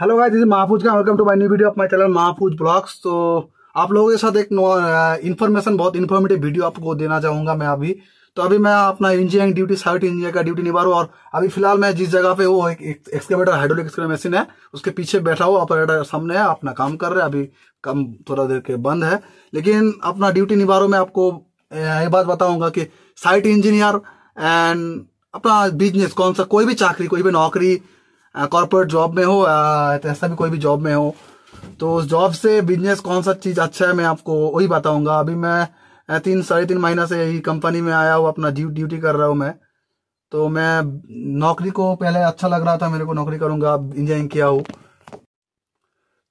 hello guys this Mahafooz का welcome to my new video of my channel Mahafooz blogs तो आप लोगों के साथ एक इन्फॉर्मेशन बहुत इन्फॉर्मेटिव वीडियो आपको देना चाहूंगा मैं अभी तो अभी मैं अपना इंजीनियरिंग ड्यूटी साइट इंजीनियर का ड्यूटी निभा रहा हूँ और अभी फिलहाल मैं जिस जगह पे वो एक एक्सकेवेटर हाइड्रोलिक एक्सकेवेटर मशीन है उसके पीछे बैठा हुआ ऑपरेटर सामने है अपना काम कर रहे हैं अभी कम थोड़ा देर के बंद है लेकिन अपना ड्यूटी निभा रहा हूँ मैं आपको ये बात बताऊंगा कि साइट इंजीनियर एंड अपना बिजनेस कौन सा कोई भी चाकरी कोई भी नौकरी कॉर्पोरेट जॉब में हो ऐसा भी कोई भी जॉब में हो तो उस जॉब से बिजनेस कौन सा चीज़ अच्छा है मैं आपको वही बताऊंगा अभी मैं तीन साढ़े तीन महीना से यही कंपनी में आया हूँ अपना ड्यूटी ड्यूटी कर रहा हूँ मैं तो मैं नौकरी को पहले अच्छा लग रहा था मेरे को नौकरी करूंगा इंजीनियरिंग किया हूँ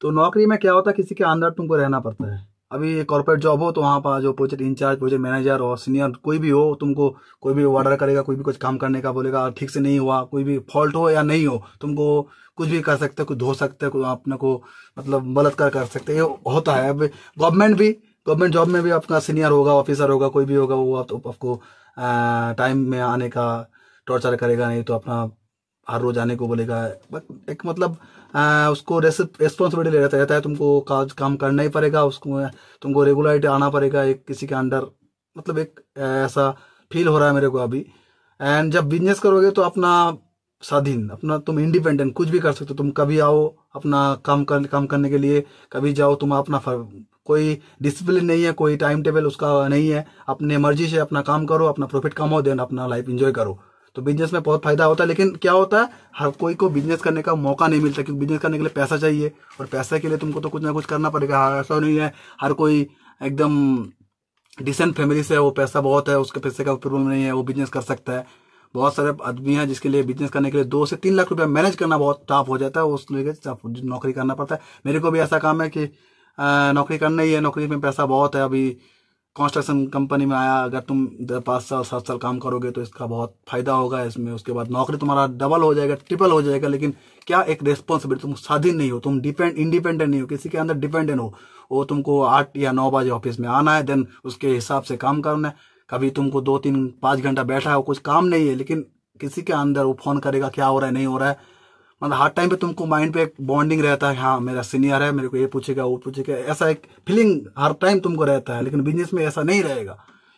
तो नौकरी में क्या होता है किसी के अंदर तुमको रहना पड़ता है अभी कॉर्पोरेट जॉब हो तो वहाँ पर जो प्रोजेक्ट इंचार्ज प्रोजेक्ट मैनेजर और सीनियर कोई भी हो तुमको कोई भी ऑर्डर करेगा कोई भी कुछ काम करने का बोलेगा ठीक से नहीं हुआ कोई भी फॉल्ट हो या नहीं हो तुमको कुछ भी कर सकते हो कुछ धो सकते हो अपने को मतलब मदद कर कर सकते ये होता है अब गवर्नमेंट भी गवर्नमेंट जॉब में भी आपका सीनियर होगा ऑफिसर होगा कोई भी होगा वो आप, आपको टाइम में आने का टॉर्चर करेगा नहीं तो अपना हर रोज आने को बोलेगा एक मतलब आ, उसको रेस्पॉन्सिबिलिटी रहता रहता है तुमको काज काम करना ही पड़ेगा उसको तुमको रेगुलरिटी आना पड़ेगा एक किसी के अंडर मतलब एक ऐसा फील हो रहा है मेरे को अभी एंड जब बिजनेस करोगे तो अपना स्वाधीन अपना तुम इंडिपेंडेंट कुछ भी कर सकते हो तुम कभी आओ अपना काम कर काम करने के लिए कभी जाओ तुम अपना कोई डिसिप्लिन नहीं है कोई टाइम टेबल उसका नहीं है अपने मर्जी से अपना काम करो अपना प्रॉफिट कमाओ देन अपना लाइफ एंजॉय करो तो बिजनेस में बहुत फायदा होता है लेकिन क्या होता है हर कोई को बिजनेस करने का मौका नहीं मिलता क्योंकि बिजनेस करने के लिए पैसा चाहिए और पैसा के लिए तुमको तो कुछ ना कुछ करना पड़ेगा हाँ, ऐसा नहीं है हर कोई एकदम डिसेंट फैमिली से है वो पैसा बहुत है उसके पैसे का प्रॉब्लम नहीं है वो बिजनेस कर सकता है बहुत सारे आदमी हैं जिसके लिए बिजनेस करने के लिए दो से तीन लाख रुपया मैनेज करना बहुत टाफ़ हो जाता है उस लेकर नौकरी करना पड़ता है मेरे को भी ऐसा काम है कि नौकरी करना ही है नौकरी में पैसा बहुत है अभी कंस्ट्रक्शन कंपनी में आया अगर तुम पाँच साल सात साल काम करोगे तो इसका बहुत फायदा होगा इसमें उसके बाद नौकरी तुम्हारा डबल हो जाएगा ट्रिपल हो जाएगा लेकिन क्या एक रेस्पॉन्सिबिलिटी तुम स्वाधीन नहीं हो तुम डिपेंड इंडिपेंडेंट नहीं हो किसी के अंदर डिपेंडेंट हो वो तुमको आठ या नौ बजे ऑफिस में आना है देन उसके हिसाब से काम करना है कभी तुमको दो तीन पाँच घंटा बैठा है कुछ काम नहीं है लेकिन किसी के अंदर वो फोन करेगा क्या हो रहा है नहीं हो रहा है मतलब हर टाइम पे तुमको माइंड पे एक बॉन्डिंग रहता है हाँ मेरा सीनियर है मेरे को ये पूछेगा वो पूछेगा ऐसा एक फीलिंग हर टाइम तुमको रहता है लेकिन बिजनेस में ऐसा नहीं रहेगा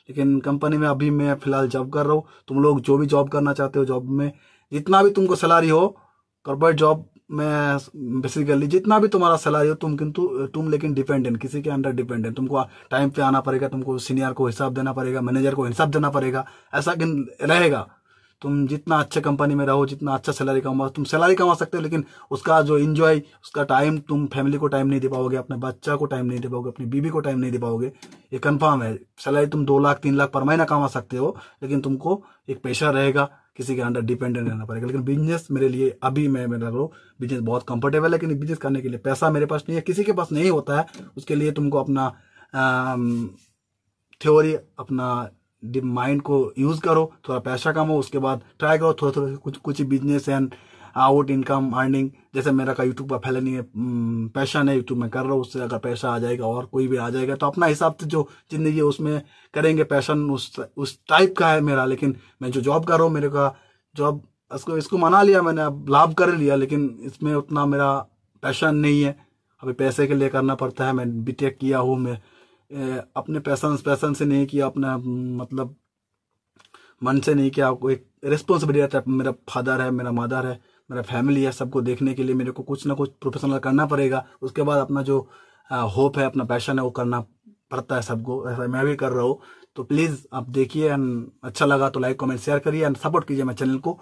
लेकिन कंपनी में अभी मैं फिलहाल जॉब कर रहा हूँ तुम लोग जो भी जॉब करना चाहते हो जॉब में जितना भी तुमको सैलरी हो कॉर्पोरेट जॉब में बेसिकली जितना भी तुम्हारा सैलरी हो तुम किंतु तुम लेकिन डिपेंडेंट किसी के अंडर डिपेंडेंट तुमको टाइम पे आना पड़ेगा तुमको सीनियर को हिसाब देना पड़ेगा मैनेजर को हिसाब देना पड़ेगा ऐसा रहेगा तुम जितना अच्छे कंपनी में रहो जितना अच्छा सैलरी कमाओ तुम सैलरी कमा सकते हो लेकिन उसका जो इन्जॉय उसका टाइम तुम फैमिली को टाइम नहीं दे पाओगे अपने बच्चा को टाइम नहीं दे पाओगे अपनी बीबी को टाइम नहीं दे पाओगे ये कन्फर्म है सैलरी तुम दो लाख तीन लाख पर महीना कमा सकते हो लेकिन तुमको एक पेशा रहेगा किसी के अंडर डिपेंडेंट रहना पड़ेगा लेकिन बिजनेस मेरे लिए अभी मैं मेरा करो बिजनेस बहुत कंफर्टेबल है लेकिन बिजनेस करने के लिए पैसा मेरे पास नहीं है किसी के पास नहीं होता है उसके लिए तुमको अपना थ्योरी अपना माइंड को यूज करो थोड़ा पैसा कमाओ उसके बाद ट्राई करो थोड़ा थोड़ा कुछ कुछ business and out income earning जैसे मेरा का यूट्यूब का पहले नहीं है पैशन है यूट्यूब में कर रहा हूँ उससे अगर पैसा आ जाएगा और कोई भी आ जाएगा तो अपना हिसाब से जो जिंदगी है उसमें करेंगे पैशन उस उस टाइप का है मेरा लेकिन मैं जो जॉब कर रहा हूँ मेरे का जॉब इसको इसको मना लिया मैंने अब लाभ कर लिया लेकिन इसमें उतना मेरा पैशन नहीं है अभी पैसे के लिए करना पड़ता है मैं बीटेक किया हूँ मैं अपने पैसन पैसन से नहीं किया अपना हम्म, मतलब मन से नहीं किया आपको एक रिस्पॉन्सिबिलिटी रहता है मेरा फादर है मेरा मदर है मेरा फैमिली है सबको देखने के लिए मेरे को कुछ ना कुछ प्रोफेशनल करना पड़ेगा उसके बाद अपना जो होप है अपना पैशन है वो करना पड़ता है सबको ऐसा मैं भी कर रहा हूँ तो प्लीज़ आप देखिए एंड अच्छा लगा तो लाइक कमेंट शेयर करिए एंड सपोर्ट कीजिए मेरे चैनल को